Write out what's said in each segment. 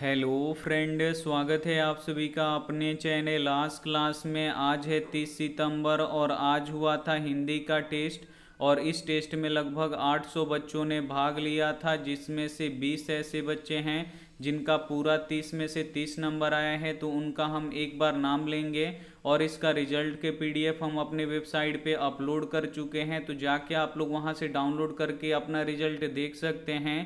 hello friend स्वागत है आप सभी का अपने चैनल लास्ट क्लास में आज है तीस सितंबर और आज हुआ था हिंदी का टेस्ट और इस टेस्ट में लगभग 800 बच्चों ने भाग लिया था जिसमें से 20 ऐसे बच्चे हैं जिनका पूरा 30 में से 30 नंबर आया है तो उनका हम एक बार नाम लेंगे और इसका रिजल्ट के पीडीएफ हम अपने वेबसाइट पे अपलोड कर चुके हैं तो जाके आप लोग वहाँ से डाउनलोड करके अपना रिजल्ट देख सकते हैं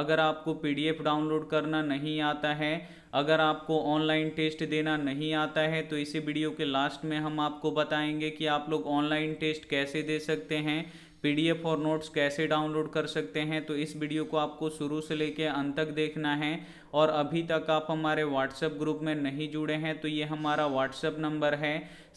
अगर आपको पीडीएफ डाउनलोड करना नहीं आता है अगर आपको ऑनलाइन टेस्ट देना नहीं आता है तो इसी वीडियो के लास्ट में हम आपको बताएंगे कि आप लोग ऑनलाइन टेस्ट कैसे दे सकते हैं पीडीएफ और नोट्स कैसे डाउनलोड कर सकते हैं तो इस वीडियो को आपको शुरू से लेकर अंत तक देखना है और अभी तक आप हमारे व्हाट्सएप ग्रुप में नहीं जुड़े हैं तो ये हमारा व्हाट्सएप नंबर है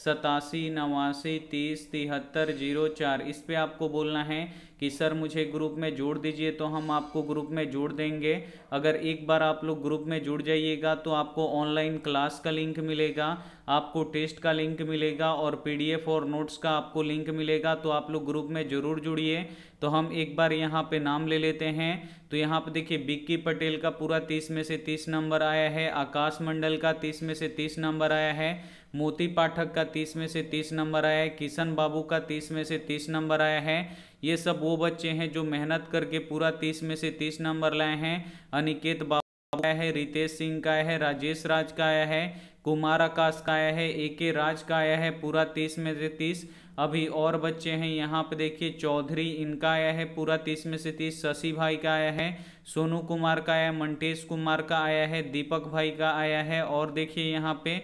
सतासी नवासी तीस तिहत्तर जीरो चार इस पर आपको बोलना है कि सर मुझे ग्रुप में जोड़ दीजिए तो हम आपको ग्रुप में जोड़ देंगे अगर एक बार आप लोग ग्रुप में जुड़ जाइएगा तो आपको ऑनलाइन क्लास का लिंक मिलेगा आपको टेस्ट का लिंक मिलेगा और पीडीएफ और नोट्स का आपको लिंक मिलेगा तो आप लोग ग्रुप में ज़रूर जुड़िए तो हम एक बार यहाँ पे नाम ले लेते हैं तो यहाँ पर देखिए बिक्की पटेल का पूरा तीस में से तीस नंबर आया है आकाश मंडल का तीस में से तीस नंबर आया है मोती पाठक का तीस में से तीस नंबर आया है किशन बाबू का तीस में से तीस नंबर आया है ये सब वो बच्चे हैं जो मेहनत करके पूरा तीस में से तीस नंबर लाए हैं अनिकेत बाबू का है रितेश सिंह का आया है राजेश राज का आया है कुमार आकाश का आया है ए के राज का आया है पूरा तीस में से तीस अभी और बच्चे हैं यहाँ पे देखिए चौधरी इनका आया है पूरा तीस में से तीस शशि भाई का आया है सोनू कुमार का आया मंटेश कुमार का आया है दीपक भाई का आया है और देखिए यहाँ पे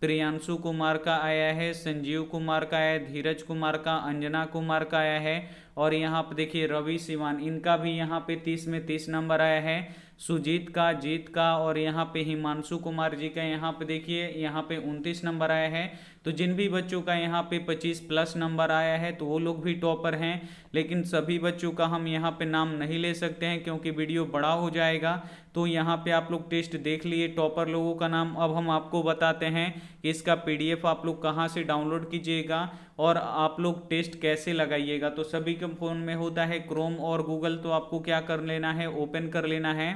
प्रियांशु कुमार का आया है संजीव कुमार का आया धीरज कुमार का अंजना कुमार का आया है और यहाँ पे देखिए रवि सिवान इनका भी यहाँ पे तीस में तीस नंबर आया है सुजीत का जीत का और यहाँ पे हिमांशु कुमार जी का यहाँ पे देखिए यहाँ पे 29 नंबर आया है तो जिन भी बच्चों का यहाँ पे 25 प्लस नंबर आया है तो वो लोग भी टॉपर हैं लेकिन सभी बच्चों का हम यहाँ पे नाम नहीं ले सकते हैं क्योंकि वीडियो बड़ा हो जाएगा तो यहाँ पे आप लोग टेस्ट देख लिए टॉपर लोगों का नाम अब हम आपको बताते हैं कि इसका पी आप लोग कहाँ से डाउनलोड कीजिएगा और आप लोग टेस्ट कैसे लगाइएगा तो सभी के फ़ोन में होता है क्रोम और गूगल तो आपको क्या कर लेना है ओपन कर लेना है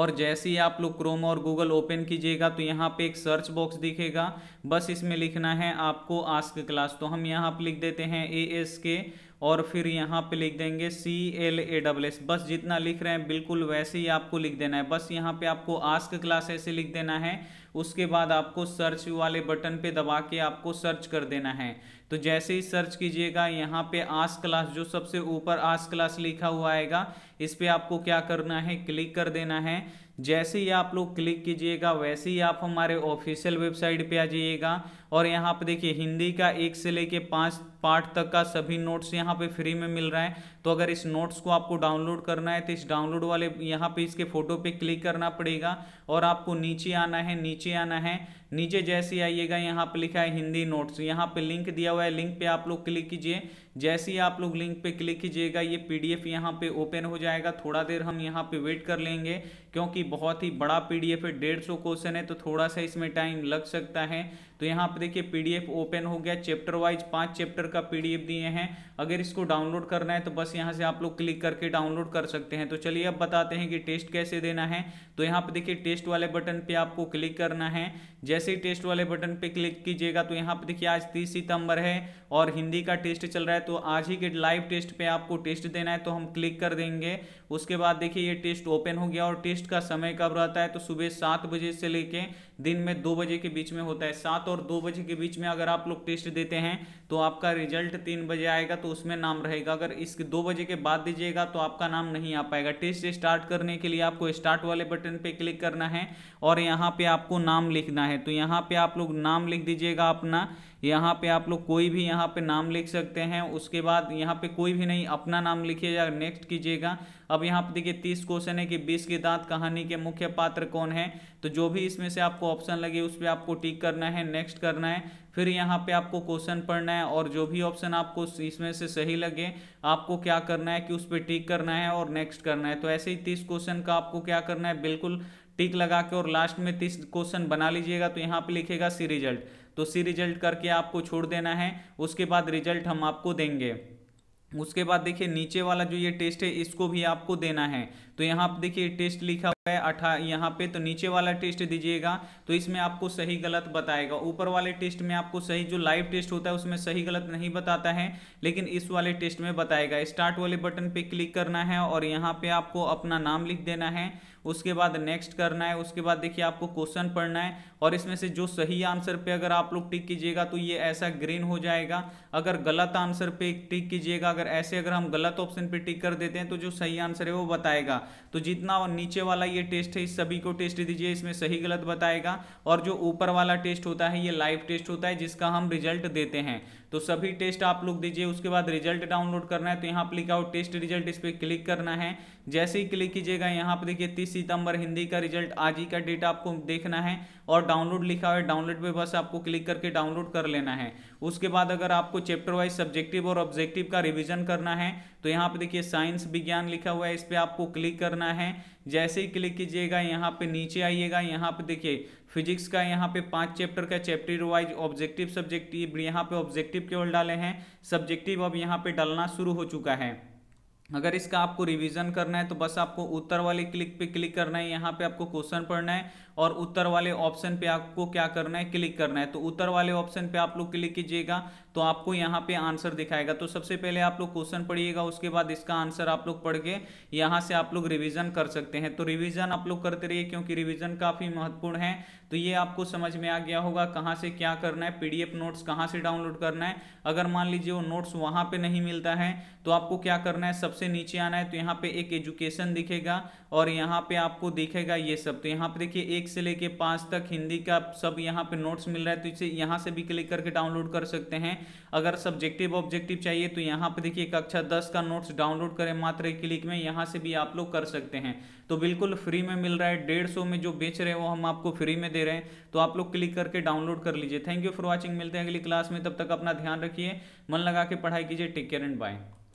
और जैसे ही आप लोग क्रोम और गूगल ओपन कीजिएगा तो यहाँ पे एक सर्च बॉक्स दिखेगा बस इसमें लिखना है आपको आस्क क्लास तो हम यहाँ पर लिख देते हैं ए एस के और फिर यहाँ पे लिख देंगे C L A double S बस जितना लिख रहे हैं बिल्कुल वैसे ही आपको लिख देना है बस यहाँ पे आपको आस्क क्लास ऐसे लिख देना है उसके बाद आपको सर्च वाले बटन पे दबा के आपको सर्च कर देना है तो जैसे ही सर्च कीजिएगा यहाँ पे आस क्लास जो सबसे ऊपर आस क्लास लिखा हुआ आएगा इस पर आपको क्या करना है क्लिक कर देना है जैसे ही आप लोग क्लिक कीजिएगा वैसे ही आप हमारे ऑफिशियल वेबसाइट पे आ जाइएगा और यहाँ पे देखिए हिंदी का एक से लेके पाँच पार्ट तक का सभी नोट्स यहाँ पे फ्री में मिल रहा है तो अगर इस नोट्स को आपको डाउनलोड करना है तो इस डाउनलोड वाले यहाँ पे इसके फोटो पे क्लिक करना पड़ेगा और आपको नीचे आना है नीचे आना है नीचे जैसे आइएगा यहाँ पे लिखा है हिंदी नोट्स यहाँ पे लिंक दिया हुआ है लिंक पे आप लोग क्लिक कीजिए जैसे ही आप लोग लिंक पे क्लिक कीजिएगा ये पी यहाँ पे ओपन हो जाएगा थोड़ा देर हम यहाँ पे वेट कर लेंगे क्योंकि बहुत ही बड़ा पी है डेढ़ सौ क्वेश्चन है तो थोड़ा सा इसमें टाइम लग सकता है तो यहाँ पे देखिए पीडीएफ ओपन हो गया चैप्टर वाइज पांच चैप्टर का पीडीएफ दिए हैं अगर इसको डाउनलोड करना है तो बस यहाँ से आप लोग क्लिक करके डाउनलोड कर सकते हैं तो चलिए अब बताते हैं कि टेस्ट कैसे देना है तो यहाँ पे देखिए टेस्ट वाले बटन पे आपको क्लिक करना है जैसे ही टेस्ट वाले बटन पे क्लिक कीजिएगा तो यहाँ पे देखिए आज तीस सितंबर है और हिंदी का टेस्ट चल रहा है तो आज ही के लाइव टेस्ट पे आपको टेस्ट देना है तो हम क्लिक कर देंगे उसके बाद देखिए ये टेस्ट ओपन हो गया और टेस्ट का समय कब रहता है तो सुबह सात बजे से लेके दिन में दो बजे के बीच में होता है सात और दो बजे के बीच में अगर आप लोग टेस्ट देते हैं तो आपका रिजल्ट तीन बजे आएगा तो उसमें नाम रहेगा अगर इसके दो बजे के बाद दीजिएगा तो आपका नाम नहीं आ पाएगा टेस्ट स्टार्ट करने के लिए आपको स्टार्ट वाले बटन पर क्लिक करना है और यहाँ पर आपको नाम लिखना है तो यहाँ पर आप लोग नाम लिख दीजिएगा अपना यहाँ पे आप लोग कोई भी यहाँ पे नाम लिख सकते हैं उसके बाद यहाँ पे कोई भी नहीं अपना नाम लिखिएगा नेक्स्ट कीजिएगा अब यहाँ पे देखिए तीस क्वेश्चन है कि बीस की दांत कहानी के मुख्य पात्र कौन है तो जो भी इसमें से आपको ऑप्शन लगे उस पर आपको टिक करना है नेक्स्ट करना है फिर यहाँ पे आपको क्वेश्चन पढ़ना है और जो भी ऑप्शन आपको इसमें से सही लगे आपको क्या करना है कि उस पर टिक करना है और नेक्स्ट करना है तो ऐसे ही तीस क्वेश्चन का आपको क्या करना है बिल्कुल टिक लगा के और लास्ट में तीस क्वेश्चन बना लीजिएगा तो यहाँ पे लिखेगा सी रिजल्ट तो सी रिजल्ट करके आपको छोड़ देना है उसके बाद रिजल्ट हम आपको देंगे उसके बाद देखिए नीचे वाला जो ये टेस्ट है इसको भी आपको देना है तो यहाँ पर देखिए टेस्ट लिखा हुआ है अठा यहाँ पे तो नीचे वाला टेस्ट दीजिएगा तो इसमें आपको सही गलत बताएगा ऊपर वाले टेस्ट में आपको सही जो लाइव टेस्ट होता है उसमें सही गलत नहीं बताता है लेकिन इस वाले टेस्ट में बताएगा स्टार्ट वाले बटन पर क्लिक करना है और यहाँ पे आपको अपना नाम लिख देना है उसके बाद नेक्स्ट करना है उसके बाद देखिए आपको क्वेश्चन पढ़ना है और इसमें से जो सही आंसर पे अगर आप लोग टिक कीजिएगा तो ये ऐसा ग्रीन हो जाएगा अगर गलत आंसर पे टिक कीजिएगा अगर ऐसे अगर हम गलत ऑप्शन पे टिक कर देते हैं तो जो सही आंसर है वो बताएगा तो जितना नीचे वाला ये टेस्ट है इस सभी को टेस्ट दीजिए इसमें सही गलत बताएगा और जो ऊपर वाला टेस्ट होता है ये लाइव टेस्ट होता है जिसका हम रिजल्ट देते हैं तो सभी टेस्ट आप लोग दीजिए उसके बाद रिजल्ट डाउनलोड करना है तो यहाँ पर लिखा टेस्ट रिजल्ट इस पर क्लिक करना है जैसे ही क्लिक कीजिएगा यहाँ पर देखिए तीस सितंबर हिंदी का रिजल्ट आज ही का डेट आपको देखना है और डाउनलोड लिखा हुआ है डाउनलोड पे बस आपको क्लिक करके डाउनलोड कर लेना है उसके बाद अगर आपको चैप्टर वाइज सब्जेक्टिव और ऑब्जेक्टिव का रिविजन करना है तो यहाँ पे देखिए साइंस विज्ञान लिखा हुआ है इस पर आपको क्लिक करना है जैसे ही क्लिक कीजिएगा यहाँ पे नीचे आइएगा यहाँ पे देखिए फिजिक्स का यहाँ पे पांच चैप्टर का चैप्टर वाइज ऑब्जेक्टिव सब्जेक्टिव यहाँ पे ऑब्जेक्टिव केवल डाले हैं सब्जेक्टिव अब यहाँ पे डालना शुरू हो चुका है अगर इसका आपको रिवीजन करना है तो बस आपको उत्तर वाले क्लिक पे क्लिक करना है यहाँ पे आपको क्वेश्चन पढ़ना है और उत्तर वाले ऑप्शन पे आपको क्या करना है क्लिक करना है तो उत्तर वाले ऑप्शन पे आप लोग क्लिक कीजिएगा तो आपको यहाँ पे आंसर दिखाएगा तो सबसे पहले आप लोग क्वेश्चन पढ़िएगा उसके बाद इसका आंसर आप लोग पढ़ के यहाँ से आप लोग रिविजन कर सकते हैं तो रिविजन आप लोग करते रहिए क्योंकि रिविजन काफ़ी महत्वपूर्ण है तो ये आपको समझ में आ गया होगा कहाँ से क्या करना है पीडीएफ नोट्स कहाँ से डाउनलोड करना है अगर मान लीजिए वो नोट्स वहाँ पर नहीं मिलता है तो आपको क्या करना है सबसे नीचे आना है तो यहाँ पे एक एजुकेशन दिखेगा और यहाँ पे आपको देखेगा ये सब तो यहाँ पे देखिए एक से लेके पाँच तक हिंदी का सब यहाँ पे नोट्स मिल रहा है तो इसे यहाँ से भी क्लिक करके डाउनलोड कर सकते हैं अगर सब्जेक्टिव ऑब्जेक्टिव चाहिए तो यहाँ पे देखिए कक्षा दस का नोट्स डाउनलोड करें मात्र एक क्लिक में यहाँ से भी आप लोग कर सकते हैं तो बिल्कुल फ्री में मिल रहा है डेढ़ सौ में जो बेच रहे हैं वो हम आपको फ्री में दे रहे हैं तो आप लोग क्लिक करके डाउनलोड कर लीजिए थैंक यू फॉर वॉचिंग मिलते हैं अगली क्लास में तब तक अपना ध्यान रखिए मन लगा के पढ़ाई कीजिए टेक केयर एंड बाय